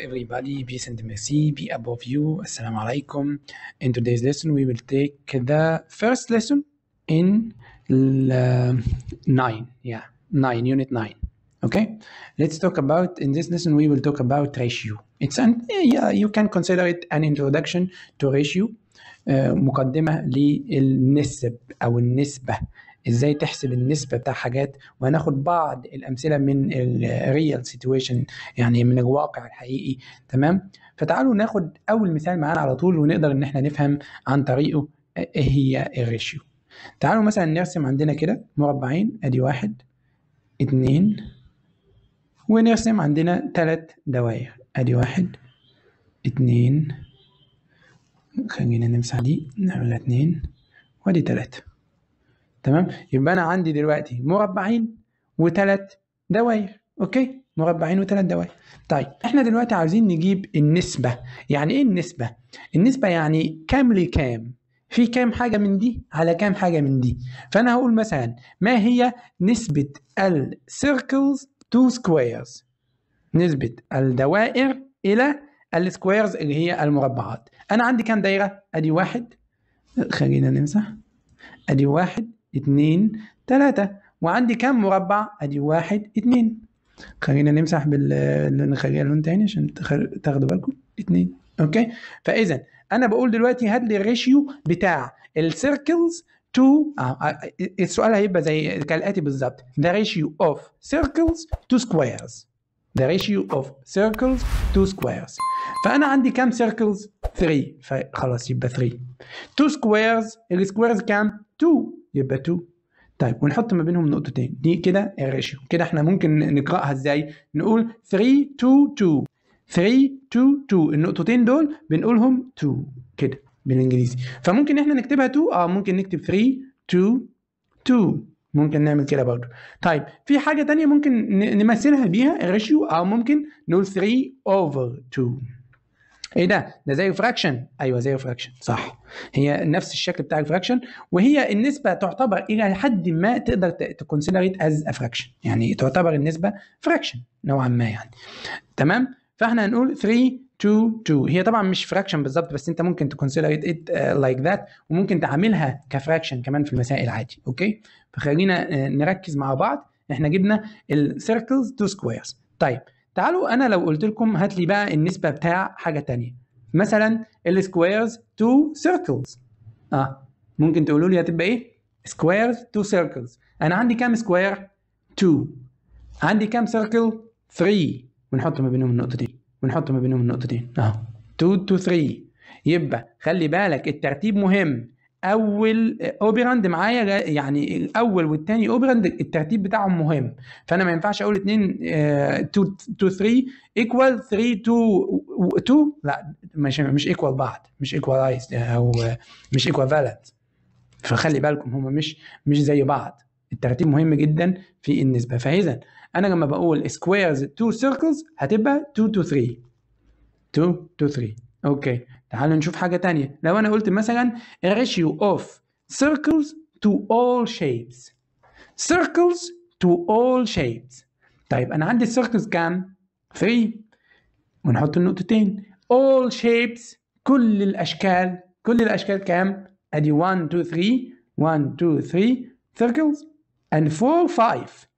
everybody, peace and mercy be above you. Assalamu alaikum. In today's lesson, we will take the first lesson in uh, 9. Yeah, 9, unit 9. Okay, let's talk about in this lesson, we will talk about ratio. It's an, eh, yeah, you can consider it an introduction to ratio, uh, مقدمة للنسب أو النسبة. ازاي تحسب النسبه بتاع حاجات وهناخد بعض الامثله من الريال سيتويشن يعني من الواقع الحقيقي تمام فتعالوا ناخد اول مثال معانا على طول ونقدر ان احنا نفهم عن طريقه آه، ايه هي الريشيو تعالوا مثلا نرسم عندنا كده مربعين ادي واحد اتنين ونرسم عندنا تلات دوائر ادي واحد اتنين خلينا نمسح دي نعملها اتنين وادي تلاتة تمام يبقى انا عندي دلوقتي مربعين وثلاث دواير اوكي مربعين وثلاث دواير طيب احنا دلوقتي عاوزين نجيب النسبه يعني ايه النسبه النسبه يعني كام لكام في كام حاجة من دي على كام حاجة من دي فأنا هقول مثلا ما هي نسبة السيركلز تو سكويرز نسبة الدوائر إلى السكويرز اللي هي المربعات أنا عندي كام دايرة أدي واحد خلينا نمسح أدي واحد اتنين تلاتة وعندي كم مربع ادي واحد اتنين خلينا نمسح بال نخليها لون تاني عشان تاخدوا بالكم اتنين اوكي فاذا انا بقول دلوقتي هات لي الريشيو بتاع السيركلز تو آه،, آه،, آه. السؤال هيبقى زي كالاتي بالظبط ذا ريشيو اوف سيركلز تو سكويرز ذا ريشيو اوف سيركلز تو سكويرز فانا عندي كام سيركلز 3 فخلاص يبقى 3 تو سكويرز السكويرز كام 2 يبقى 2 طيب ونحط ما بينهم نقطتين دي كده الريشيو كده احنا ممكن نقراها ازاي نقول 3 2 2 3 2 2 النقطتين دول بنقولهم 2 كده بالانجليزي فممكن احنا نكتبها 2 اه ممكن نكتب 3 2 2 ممكن نعمل كده برضه طيب في حاجه ثانيه ممكن نمثلها بيها الريشيو او آه، ممكن نقول 3 اوفر 2 ايه ده ده زي فراكشن ايوه زي فراكشن صح هي نفس الشكل بتاع الفراكشن وهي النسبه تعتبر الى حد ما تقدر ات از فراكشن يعني تعتبر النسبه فراكشن نوعا ما يعني تمام فاحنا هنقول 3 2 2 هي طبعا مش فراكشن بالظبط بس انت ممكن تكونسيدر ات لايك ذات وممكن تعاملها كفراكشن كمان في المسائل عادي اوكي فخلينا آه، نركز مع بعض احنا جبنا السيركلز تو سكويرز طيب تعالوا انا لو قلت لكم هات لي بقى النسبه بتاع حاجه ثانيه مثلا السكويرز تو سيركلز اه ممكن تقولوا لي هتبقى ايه سكويرز تو سيركلز انا عندي كام سكوير 2 عندي كام سيركل 3 ونحط ما بينهم النقطتين ونحط ما بينهم النقطتين اهو 2 2 3 يبقى خلي بالك الترتيب مهم اول اوبراند معايا يعني الاول والثاني اوبراند الترتيب بتاعهم مهم فانا ما ينفعش اقول 2 2 3 ايكوال 3 2 2 لا مش مش ايكوال بعض مش ايكوالايز او مش ايكوفالنت فخلي بالكم هم مش مش زي بعض الترتيب مهم جدا في النسبه فاذا انا لما بقول سكويرز 2 سيركلز هتبقى 2 2 3 2 2 3 اوكي تعالوا نشوف حاجه تانية لو انا قلت مثلا ratio of circles to all shapes circles to all shapes طيب انا عندي circles كام 3 ونحط النقطتين all shapes كل الاشكال كل الاشكال كام ادي 1 2 3 1 2 3 circles and 4 5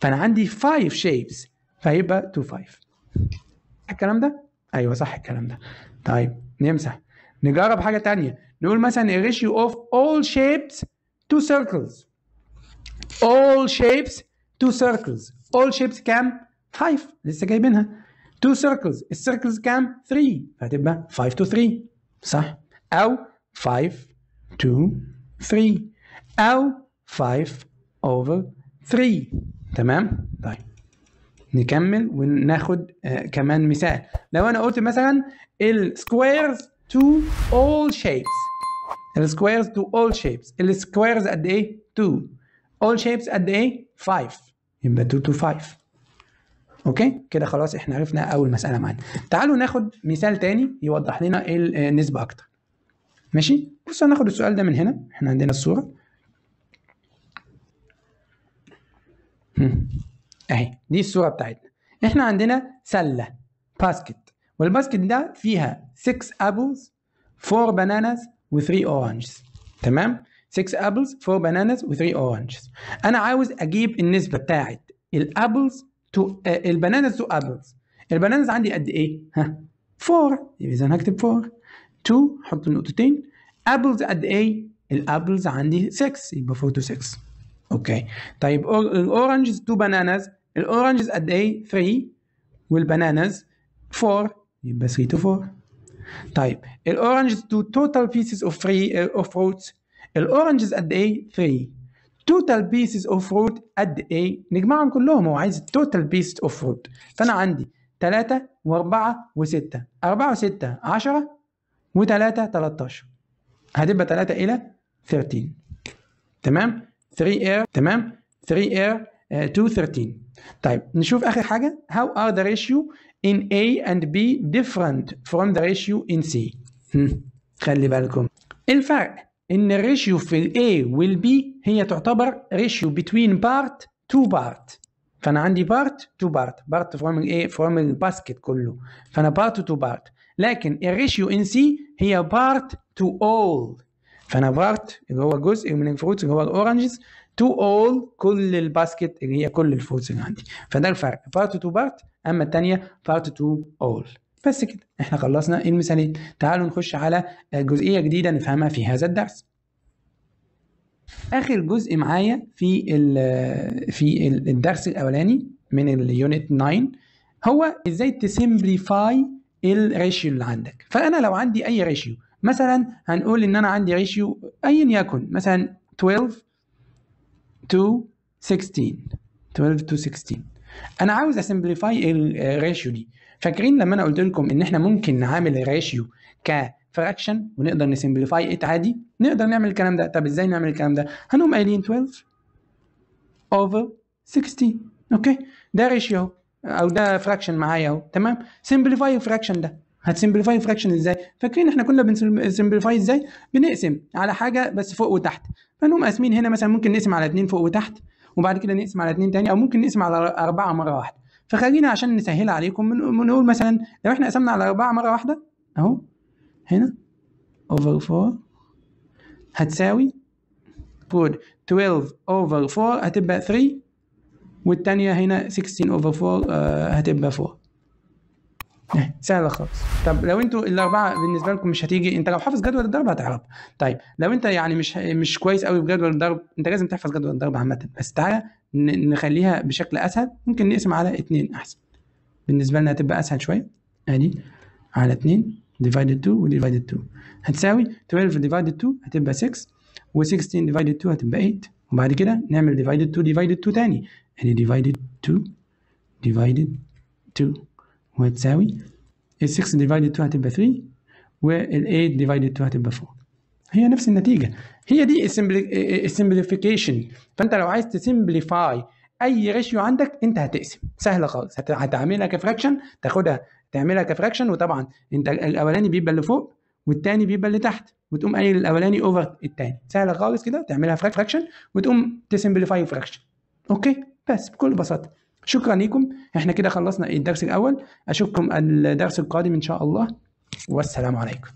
فانا عندي 5 shapes فهيبقى 2 5 الكلام ده ايوه صح الكلام ده طيب نمسح نجرب حاجه ثانيه نقول مثلا ratio of all shapes to circles all shapes to circles all shapes كام 5 لسه جايبينها 2 circles السيركلز كام 3 هتبقى 5 to 3 صح او 5 to 3 او 5 over 3 تمام طيب نكمل وناخد آه، كمان مثال لو انا قلت مثلا السكويرز تو all shapes السكويرز تو all shapes السكويرز قد ايه 2 all shapes قد ايه 5 يبقى 2 to 5 اوكي كده خلاص احنا عرفنا اول مساله معانا تعالوا ناخد مثال تاني يوضح لنا النسبه آه، اكتر ماشي بص هناخد السؤال ده من هنا احنا عندنا الصوره اهي دي الصوره بتاعتنا احنا عندنا سله باسكت والباسكت ده فيها 6 ابلز 4 بانانز و3 اورانجز تمام 6 ابلز 4 بانانز و3 اورانجز انا عاوز اجيب النسبه بتاعت الابلز تو البانانز تو ابلز البانانز عندي قد ايه ها 4 اذا هكتب 4 2 حط النقطتين ابلز قد ايه الابلز عندي 6 يبقى 4 تو 6 اوكي طيب الاورنجز تو بانانز الاورنجز قد ايه 3 والبانانز 4 يبقى 3 تو 4 طيب الاورنجز تو توتال بيسز اوف 3 اوف فروتس الاورنجز قد ايه 3 توتال بيسز اوف فروت قد ايه نجمعهم كلهم هو عايز التوتال بيس اوف فروت فانا عندي 3 و4 و6 4 و6 10 و3 13 هتبقى 3 الى 13 تمام 3 اير تمام 3 اير to 13 طيب نشوف اخر حاجه how are the ratio in A and B different from the ratio in C خلي بالكم الفرق ان الريشيو في ال A وال B هي تعتبر ريشيو between part to part فانا عندي part to part part from A from الباسكت كله فانا part to part لكن الريشيو in C هي part to all فانا بارت اللي هو جزء من الفروتس اللي هو الاورنجز تو اول كل الباسكت اللي هي كل الفروتس اللي عندي فده الفرق بارت تو بارت اما الثانيه بارت تو اول بس كده احنا خلصنا المثالين تعالوا نخش على جزئيه جديده نفهمها في هذا الدرس اخر جزء معايا في في الدرس الاولاني من اليونت 9 هو ازاي تسمبليفاي الريشيو اللي عندك فانا لو عندي اي ريشيو مثلا هنقول ان انا عندي ريشيو ايا يكن مثلا 12 to 16 12 to 16 انا عاوز اسمبليفاي الريشيو آه، دي فاكرين لما انا قلت لكم ان احنا ممكن نعامل الريشيو كفراكشن ونقدر نسمبليفاي ات عادي نقدر نعمل الكلام ده طب ازاي نعمل الكلام ده هنقوم قايلين 12 over 16 اوكي ده ريشيو او ده فراكشن معايا اهو تمام سمبليفاي الفراكشن ده هتسمبليفاي فراكشن ازاي فاكرين احنا كنا بنسمبليفاي ازاي بنقسم على حاجه بس فوق وتحت فنقوم قاسمين هنا مثلا ممكن نقسم على اثنين فوق وتحت وبعد كده نقسم على اثنين تاني او ممكن نقسم على اربعه مره واحده فخلينا عشان نسهلها عليكم نقول مثلا لو احنا قسمنا على اربعه مره واحده اهو هنا اوفر 4 هتساوي بود 12 اوفر 4 هتبقى 3 والتانية هنا 16 اوفر 4 هتبقى 4 سهله خالص طب لو انتوا الاربعه بالنسبه لكم مش هتيجي انت لو حافظ جدول الضرب هتعرف طيب لو انت يعني مش مش كويس قوي في جدول الضرب انت لازم تحفظ جدول الضرب عامه بس تعالى نخليها بشكل اسهل ممكن نقسم على اتنين احسن بالنسبه لنا هتبقى اسهل شويه ادي يعني على اتنين ديفايدد 2 وديفايدد 2 هتساوي 12 ديفايدد 2 هتبقى 6 و16 ديفايدد 2 هتبقى 8 وبعد كده نعمل ديفايدد 2 ديفايدد 2 تاني ادي ديفايدد 2 ديفايدد 2 وهتساوي ال 6 ديفايد 2 هتبقى 3 وال 8 ديفايد 2 هتبقى 4 هي نفس النتيجه هي دي السمبليفيكيشن فانت لو عايز تسمبليفاي اي ريشيو عندك انت هتقسم سهله خالص هتعملها كفراكشن تاخدها تعملها كفراكشن وطبعا انت الاولاني بيبقى اللي فوق والتاني بيبقى اللي تحت وتقوم قايل الاولاني اوفر التاني سهله خالص كده تعملها فراكشن وتقوم تسمبليفاي فراكشن اوكي بس بكل بساطه شكرا لكم احنا كده خلصنا الدرس الاول اشوفكم الدرس القادم ان شاء الله والسلام عليكم